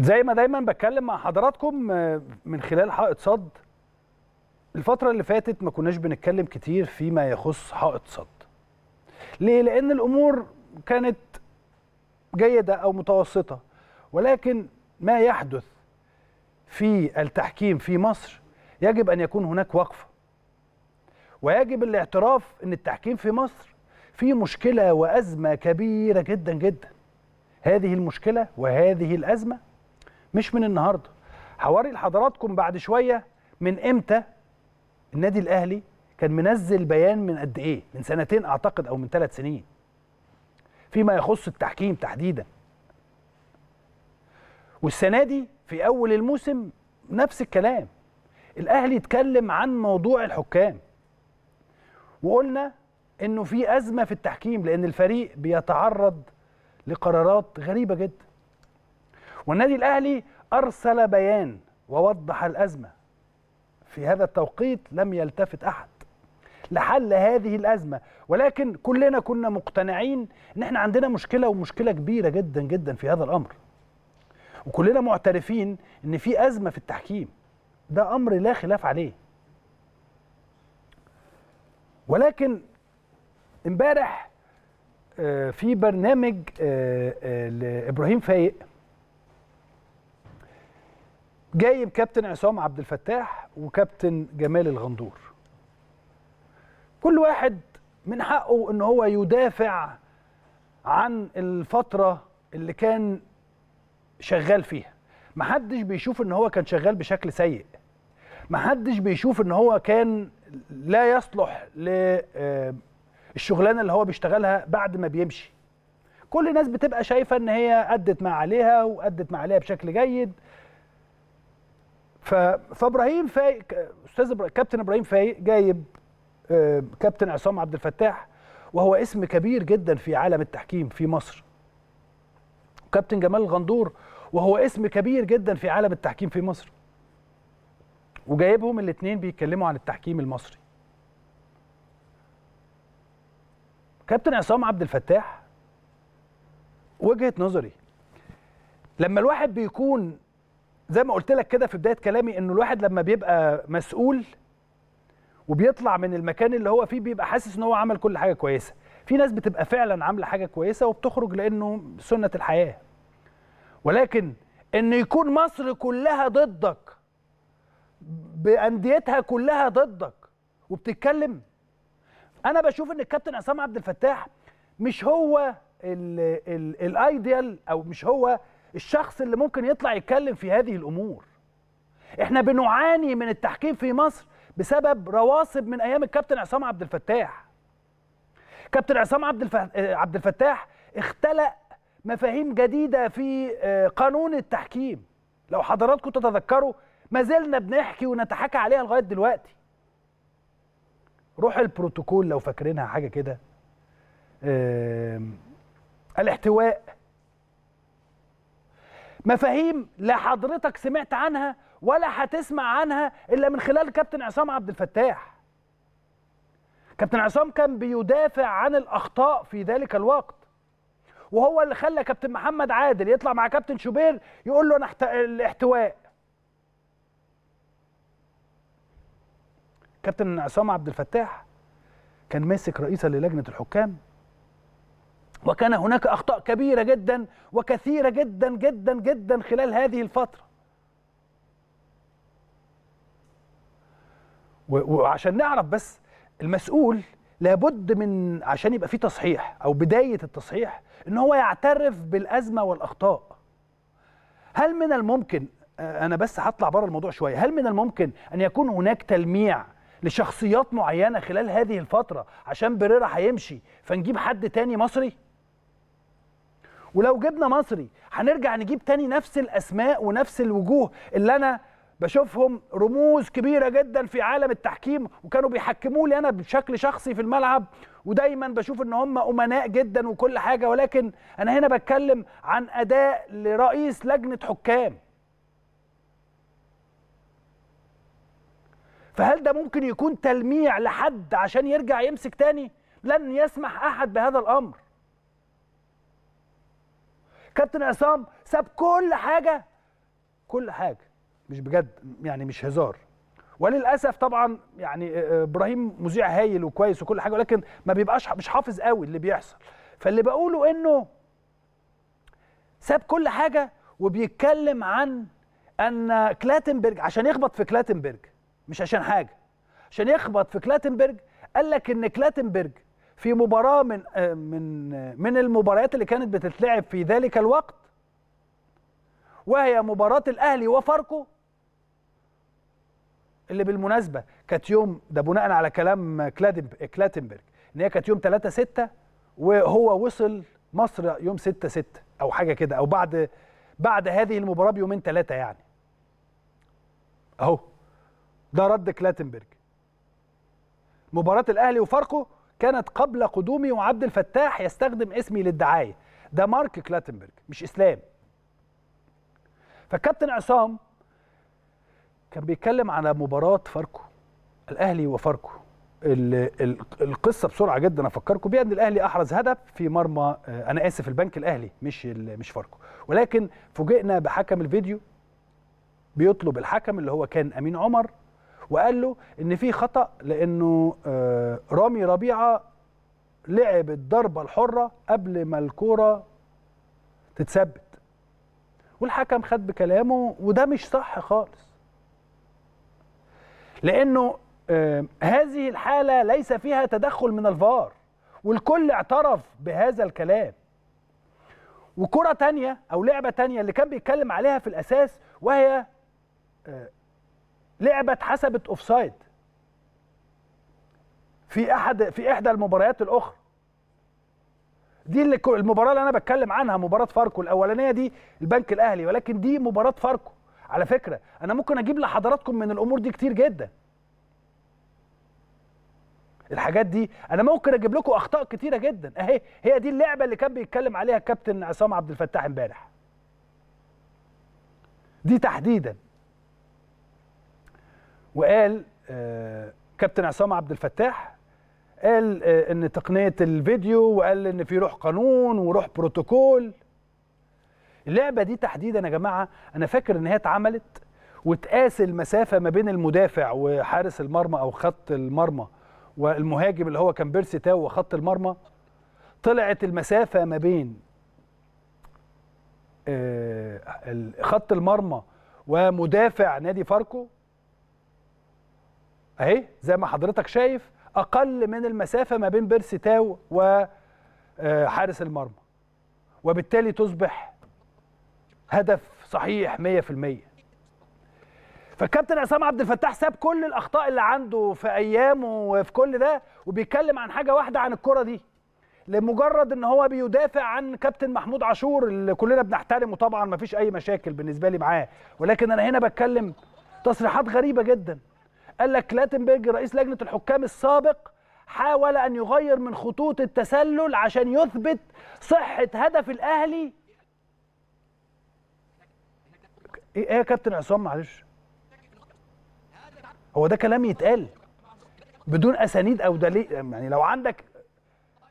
زي ما دايما بتكلم مع حضراتكم آه، من خلال حائط صد الفترة اللي فاتت ما كناش بنتكلم كتير فيما يخص حائط صد ليه؟ لأن الأمور كانت جيدة أو متوسطة ولكن ما يحدث في التحكيم في مصر يجب أن يكون هناك وقفة ويجب الاعتراف أن التحكيم في مصر في مشكلة وأزمة كبيرة جدا جدا هذه المشكلة وهذه الأزمة مش من النهارده هوري لحضراتكم بعد شويه من امتى النادي الاهلي كان منزل بيان من قد ايه من سنتين اعتقد او من ثلاث سنين فيما يخص التحكيم تحديدا والسنه دي في اول الموسم نفس الكلام الاهلي اتكلم عن موضوع الحكام وقلنا انه في ازمه في التحكيم لان الفريق بيتعرض لقرارات غريبه جدا والنادي الاهلي أرسل بيان ووضح الأزمة في هذا التوقيت لم يلتفت أحد لحل هذه الأزمة ولكن كلنا كنا مقتنعين أن احنا عندنا مشكلة ومشكلة كبيرة جدا جدا في هذا الأمر وكلنا معترفين أن في أزمة في التحكيم ده أمر لا خلاف عليه ولكن امبارح آه، في برنامج آه، آه، لابراهيم فايق جايب كابتن عصام عبد الفتاح وكابتن جمال الغندور كل واحد من حقه ان هو يدافع عن الفتره اللي كان شغال فيها محدش بيشوف ان هو كان شغال بشكل سيء محدش بيشوف ان هو كان لا يصلح للشغلانه آه، اللي هو بيشتغلها بعد ما بيمشي كل الناس بتبقى شايفه ان هي ادت ما عليها وادت ما عليها بشكل جيد فابراهيم فايق استاذ كابتن ابراهيم فايق جايب آه، كابتن عصام عبد الفتاح وهو اسم كبير جدا في عالم التحكيم في مصر كابتن جمال الغندور وهو اسم كبير جدا في عالم التحكيم في مصر وجايبهم الاثنين بيتكلموا عن التحكيم المصري كابتن عصام عبد الفتاح وجهه نظري لما الواحد بيكون زي ما قلت لك كده في بدايه كلامي انه الواحد لما بيبقى مسؤول وبيطلع من المكان اللي هو فيه بيبقى حاسس ان هو عمل كل حاجه كويسه في ناس بتبقى فعلا عامله حاجه كويسه وبتخرج لانه سنه الحياه ولكن ان يكون مصر كلها ضدك بانديتها كلها ضدك وبتتكلم انا بشوف ان الكابتن عصام عبد الفتاح مش هو الايديال او مش هو الشخص اللي ممكن يطلع يتكلم في هذه الامور احنا بنعاني من التحكيم في مصر بسبب رواسب من ايام الكابتن عصام عبد الفتاح كابتن عصام عبد الف... عبد الفتاح اختلق مفاهيم جديده في آه، قانون التحكيم لو حضراتكم تتذكروا ما زلنا بنحكي ونتحاكى عليها لغايه دلوقتي روح البروتوكول لو فاكرينها حاجه كده الاحتواء مفاهيم لا حضرتك سمعت عنها ولا هتسمع عنها الا من خلال كابتن عصام عبد الفتاح كابتن عصام كان بيدافع عن الاخطاء في ذلك الوقت وهو اللي خلى كابتن محمد عادل يطلع مع كابتن شوبير يقول له انا الاحتواء كابتن عصام عبد الفتاح كان ماسك رئيسا للجنه الحكام وكان هناك أخطاء كبيرة جدا وكثيرة جدا جدا جدا خلال هذه الفترة وعشان نعرف بس المسؤول لابد من عشان يبقى فيه تصحيح أو بداية التصحيح إن هو يعترف بالأزمة والأخطاء هل من الممكن آه، أنا بس هطلع بره الموضوع شوية هل من الممكن أن يكون هناك تلميع لشخصيات معينة خلال هذه الفترة عشان بريرا هيمشي فنجيب حد تاني مصري؟ ولو جبنا مصري هنرجع نجيب تاني نفس الاسماء ونفس الوجوه اللي انا بشوفهم رموز كبيرة جدا في عالم التحكيم وكانوا بيحكموا لي أنا بشكل شخصي في الملعب ودايما بشوف ان هم امناء جدا وكل حاجة ولكن أنا هنا بتكلم عن أداء لرئيس لجنة حكام فهل ده ممكن يكون تلميع لحد عشان يرجع يمسك تاني؟ لن يسمح أحد بهذا الأمر كابتن عصام ساب كل حاجه كل حاجه مش بجد يعني مش هزار وللاسف طبعا يعني آه، آه، ابراهيم مذيع هايل وكويس وكل حاجه ولكن ما بيبقاش مش حافظ قوي اللي بيحصل فاللي بقوله انه ساب كل حاجه وبيتكلم عن ان كلاتنبرج عشان يخبط في كلاتنبرج مش عشان حاجه عشان يخبط في كلاتنبرج قال لك ان كلاتنبرج في مباراه من آه، من آه، من المباريات اللي كانت بتتلعب في ذلك الوقت وهي مباراه الاهلي وفاركو اللي بالمناسبه كانت يوم ده بناء على كلام كلاتنبرج ان هي كانت يوم 3 6 وهو وصل مصر يوم 6 6 او حاجه كده او بعد بعد هذه المباراه بيومين ثلاثه يعني اهو ده رد كلاتنبرج مباراه الاهلي وفاركو كانت قبل قدومي وعبد الفتاح يستخدم اسمي للدعايه ده مارك كلاتنبرج مش اسلام فكابتن عصام كان بيتكلم على مباراه فاركو الاهلي وفاركو القصه بسرعه جدا افكركم بيها ان الاهلي احرز هدف في مرمى آه، انا اسف البنك الاهلي مش مش فاركو ولكن فوجئنا بحكم الفيديو بيطلب الحكم اللي هو كان امين عمر وقال له ان في خطا لانه آه، رامي ربيعه لعب الضربه الحره قبل ما الكوره تتثبت والحكم خد بكلامه وده مش صح خالص لانه آه، هذه الحاله ليس فيها تدخل من الفار والكل اعترف بهذا الكلام وكرة تانية أو لعبة تانية اللي كان بيتكلم عليها في الأساس وهي آه، لعبه اتحسبت سايد في احد في احدى المباريات الاخرى دي اللي المباراه اللي انا بتكلم عنها مباراه فاركو الاولانيه دي البنك الاهلي ولكن دي مباراه فاركو على فكره انا ممكن اجيب لحضراتكم من الامور دي كتير جدا الحاجات دي انا ممكن اجيب لكم اخطاء كتيره جدا اهي هي دي اللعبه اللي كان بيتكلم عليها الكابتن عصام عبد الفتاح امبارح دي تحديدا وقال آه، كابتن عصام عبد الفتاح قال آه، ان تقنيه الفيديو وقال ان في روح قانون وروح بروتوكول اللعبه دي تحديدا يا جماعه انا فاكر ان هي اتعملت وتقاس المسافه ما بين المدافع وحارس المرمى او خط المرمى والمهاجم اللي هو كان بيرسي تاو وخط المرمى طلعت المسافه ما بين آه، خط المرمى ومدافع نادي فاركو اهي زي ما حضرتك شايف اقل من المسافه ما بين بيرسي تاو وحارس آه، المرمى وبالتالي تصبح هدف صحيح 100% فالكابتن عصام عبد الفتاح ساب كل الاخطاء اللي عنده في ايامه وفي كل ده وبيتكلم عن حاجه واحده عن الكره دي لمجرد ان هو بيدافع عن كابتن محمود عاشور اللي كلنا بنحترمه طبعا ما فيش اي مشاكل بالنسبه لي معاه ولكن انا هنا بتكلم تصريحات غريبه جدا قال لك كلاتنبرج رئيس لجنه الحكام السابق حاول ان يغير من خطوط التسلل عشان يثبت صحه هدف الاهلي ايه, إيه يا كابتن عصام معلش هو ده كلام يتقال بدون اسانيد او دليل يعني لو عندك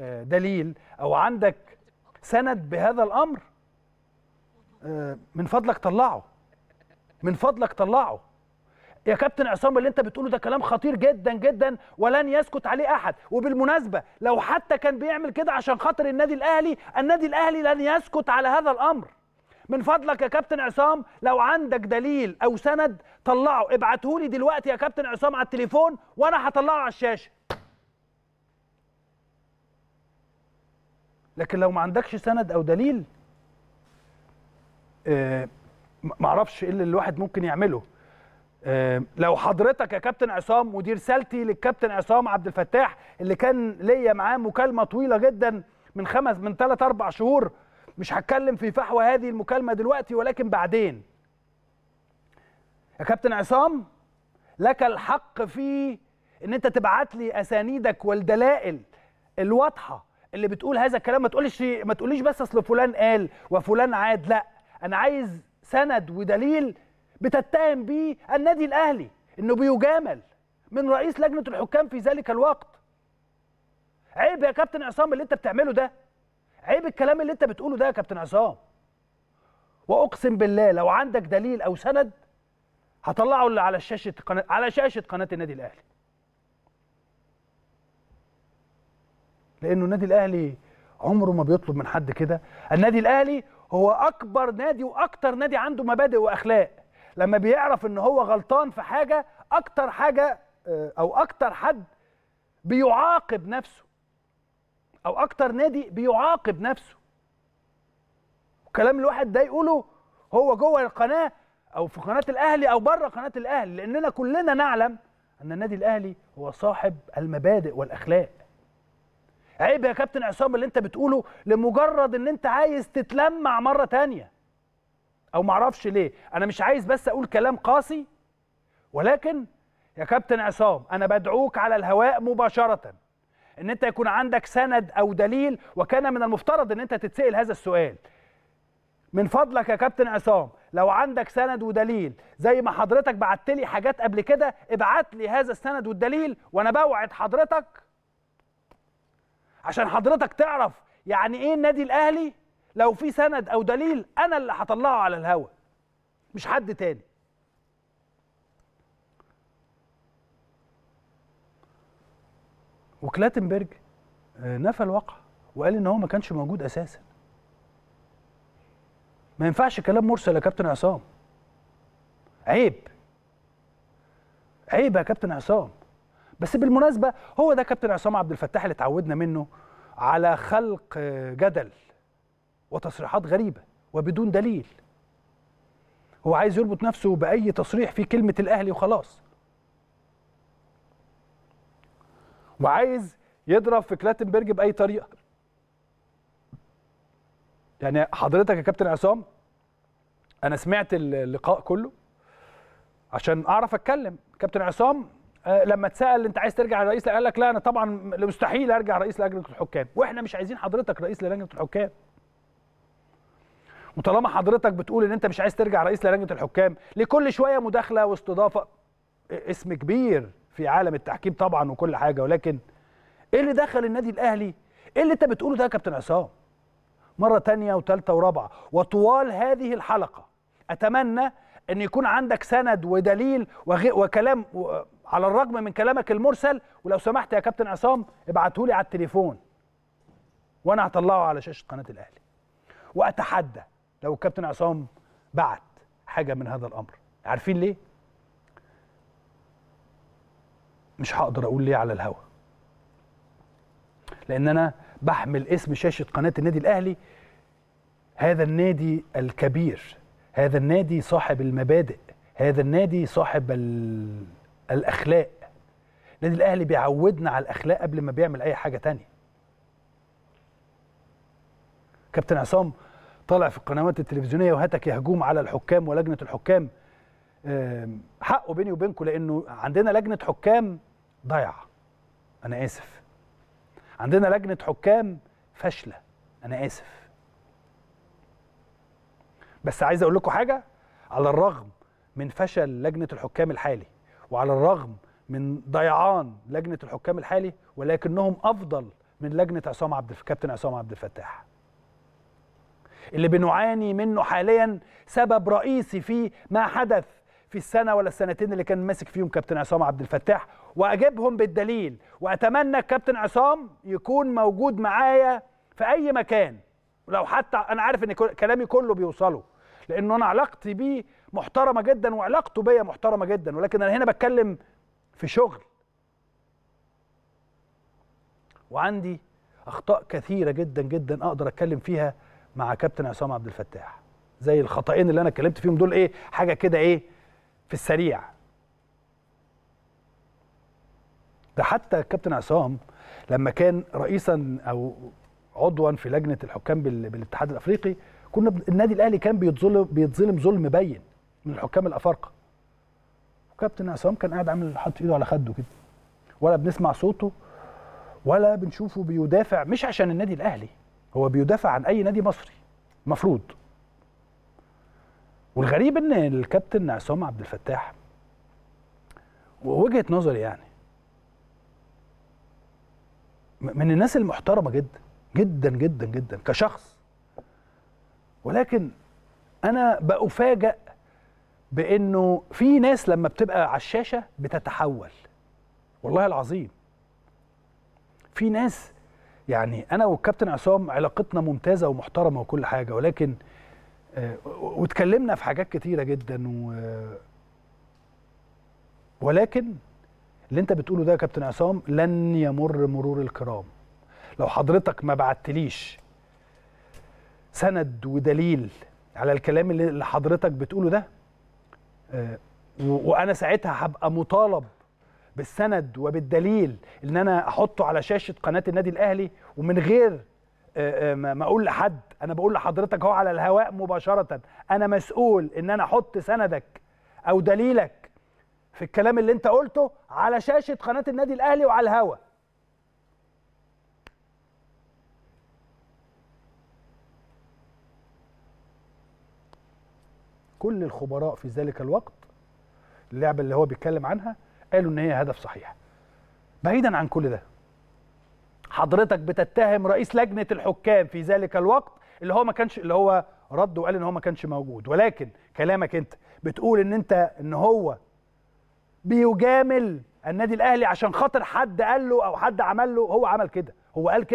آه، دليل او عندك سند بهذا الامر آه، من فضلك طلعه من فضلك طلعه يا كابتن عصام اللي انت بتقوله ده كلام خطير جدا جدا ولن يسكت عليه احد وبالمناسبه لو حتى كان بيعمل كده عشان خاطر النادي الاهلي النادي الاهلي لن يسكت على هذا الامر من فضلك يا كابتن عصام لو عندك دليل او سند طلعه ابعته لي دلوقتي يا كابتن عصام على التليفون وانا هطلعه على الشاشه لكن لو ما عندكش سند او دليل آه اعرفش ايه اللي الواحد ممكن يعمله لو حضرتك يا كابتن عصام ودي رسالتي للكابتن عصام عبد الفتاح اللي كان ليا معاه مكالمه طويله جدا من خمس من ثلاث اربع شهور مش هتكلم في فحوى هذه المكالمه دلوقتي ولكن بعدين يا كابتن عصام لك الحق في ان انت تبعت لي اسانيدك والدلائل الواضحه اللي بتقول هذا الكلام ما تقولش ما تقوليش بس اصل فلان قال وفلان عاد لا انا عايز سند ودليل بتتهم بيه النادي الاهلي انه بيجامل من رئيس لجنه الحكام في ذلك الوقت عيب يا كابتن عصام اللي انت بتعمله ده عيب الكلام اللي انت بتقوله ده يا كابتن عصام واقسم بالله لو عندك دليل او سند هطلعه اللي على شاشه قناه على شاشه قناه النادي الاهلي لانه النادي الاهلي عمره ما بيطلب من حد كده النادي الاهلي هو اكبر نادي واكتر نادي عنده مبادئ واخلاق لما بيعرف ان هو غلطان في حاجه اكتر حاجه آه، او اكتر حد بيعاقب نفسه او اكتر نادي بيعاقب نفسه الكلام الواحد ده يقوله هو جوه القناه او في قناه الاهلي او بره قناه الاهلي لاننا كلنا نعلم ان النادي الاهلي هو صاحب المبادئ والاخلاق عيب يا كابتن عصام اللي انت بتقوله لمجرد ان انت عايز تتلمع مره تانية او معرفش ليه انا مش عايز بس اقول كلام قاسي ولكن يا كابتن عصام انا بدعوك على الهواء مباشره ان انت يكون عندك سند او دليل وكان من المفترض ان انت تتسال هذا السؤال من فضلك يا كابتن عصام لو عندك سند ودليل زي ما حضرتك بعت لي حاجات قبل كده ابعت لي هذا السند والدليل وانا بوعد حضرتك عشان حضرتك تعرف يعني ايه النادي الاهلي لو في سند او دليل انا اللي هطلعه على الهوا مش حد تاني وكلاتنبرج آه، نفى الواقع وقال ان هو ما كانش موجود اساسا ما ينفعش كلام مرسل يا كابتن عصام عيب عيب يا كابتن عصام بس بالمناسبه هو ده كابتن عصام عبد الفتاح اللي اتعودنا منه على خلق آه، جدل وتصريحات غريبة وبدون دليل هو عايز يربط نفسه بأي تصريح في كلمة الأهلي وخلاص وعايز يضرب في كلاتنبرج بأي طريقة يعني حضرتك يا كابتن عصام أنا سمعت اللقاء كله عشان أعرف أتكلم كابتن عصام آه، لما اتسال انت عايز ترجع رئيس قال لك لا انا طبعا مستحيل ارجع رئيس لجنه الحكام واحنا مش عايزين حضرتك رئيس لجنه الحكام وطالما حضرتك بتقول ان انت مش عايز ترجع رئيس لجنه الحكام لكل شويه مداخله واستضافه اسم كبير في عالم التحكيم طبعا وكل حاجه ولكن ايه اللي دخل النادي الاهلي ايه اللي انت بتقوله ده يا كابتن عصام مره ثانيه وثالثه ورابعه وطوال هذه الحلقه اتمنى ان يكون عندك سند ودليل وكلام على الرغم من كلامك المرسل ولو سمحت يا كابتن عصام ابعته لي على التليفون وانا هطلعه على شاشه قناه الاهلي واتحدى لو الكابتن عصام بعت حاجه من هذا الامر عارفين ليه مش هقدر اقول ليه على الهوا لان انا بحمل اسم شاشه قناه النادي الاهلي هذا النادي الكبير هذا النادي صاحب المبادئ هذا النادي صاحب الاخلاق النادي الاهلي بيعودنا على الاخلاق قبل ما بيعمل اي حاجه تانية كابتن عصام طالع في القنوات التلفزيونيه وهتك يا هجوم على الحكام ولجنه الحكام حقه بيني وبينكم لانه عندنا لجنه حكام ضايعه انا اسف عندنا لجنه حكام فاشله انا اسف بس عايز اقول لكم حاجه على الرغم من فشل لجنه الحكام الحالي وعلى الرغم من ضيعان لجنه الحكام الحالي ولكنهم افضل من لجنه عصام عبد كابتن عصام عبد الفتاح اللي بنعاني منه حاليا سبب رئيسي في ما حدث في السنه ولا السنتين اللي كان ماسك فيهم كابتن عصام عبد الفتاح واجيبهم بالدليل واتمنى الكابتن عصام يكون موجود معايا في اي مكان ولو حتى انا عارف ان كلامي كله بيوصله لانه انا علاقتي بيه محترمه جدا وعلاقته بيا محترمه جدا ولكن انا هنا بتكلم في شغل وعندي اخطاء كثيره جدا جدا اقدر اتكلم فيها مع كابتن عصام عبد الفتاح زي الخطأين اللي انا اتكلمت فيهم دول ايه حاجه كده ايه في السريع ده حتى كابتن عصام لما كان رئيسا او عضوا في لجنه الحكام بالاتحاد الافريقي كنا النادي الاهلي كان بيتظلم بيتظلم ظلم بين من الحكام الافارقه وكابتن عصام كان قاعد عامل حاطط ايده على خده كده ولا بنسمع صوته ولا بنشوفه بيدافع مش عشان النادي الاهلي هو بيدافع عن اي نادي مصري مفروض والغريب ان الكابتن عصام عبد الفتاح ووجهه نظري يعني من الناس المحترمه جدا جدا جدا جدا كشخص ولكن انا بافاجئ بانه في ناس لما بتبقى على الشاشه بتتحول والله العظيم في ناس يعني انا والكابتن عصام علاقتنا ممتازه ومحترمه وكل حاجه ولكن آه، واتكلمنا في حاجات كتيره جدا و ولكن اللي انت بتقوله ده يا كابتن عصام لن يمر مرور الكرام لو حضرتك ما بعتليش سند ودليل على الكلام اللي حضرتك بتقوله ده آه، وانا ساعتها هبقى مطالب بالسند وبالدليل ان انا احطه على شاشه قناه النادي الاهلي ومن غير آه، آه، ما اقول لحد انا بقول لحضرتك اهو على الهواء مباشره انا مسؤول ان انا احط سندك او دليلك في الكلام اللي انت قلته على شاشه قناه النادي الاهلي وعلى الهواء كل الخبراء في ذلك الوقت اللعبه اللي هو بيتكلم عنها قالوا ان هي هدف صحيح بعيدا عن كل ده حضرتك بتتهم رئيس لجنه الحكام في ذلك الوقت اللي هو ما كانش اللي هو رد وقال ان هو ما كانش موجود ولكن كلامك انت بتقول ان انت ان هو بيجامل النادي الاهلي عشان خاطر حد قال له او حد عمل له هو عمل كده هو قال كده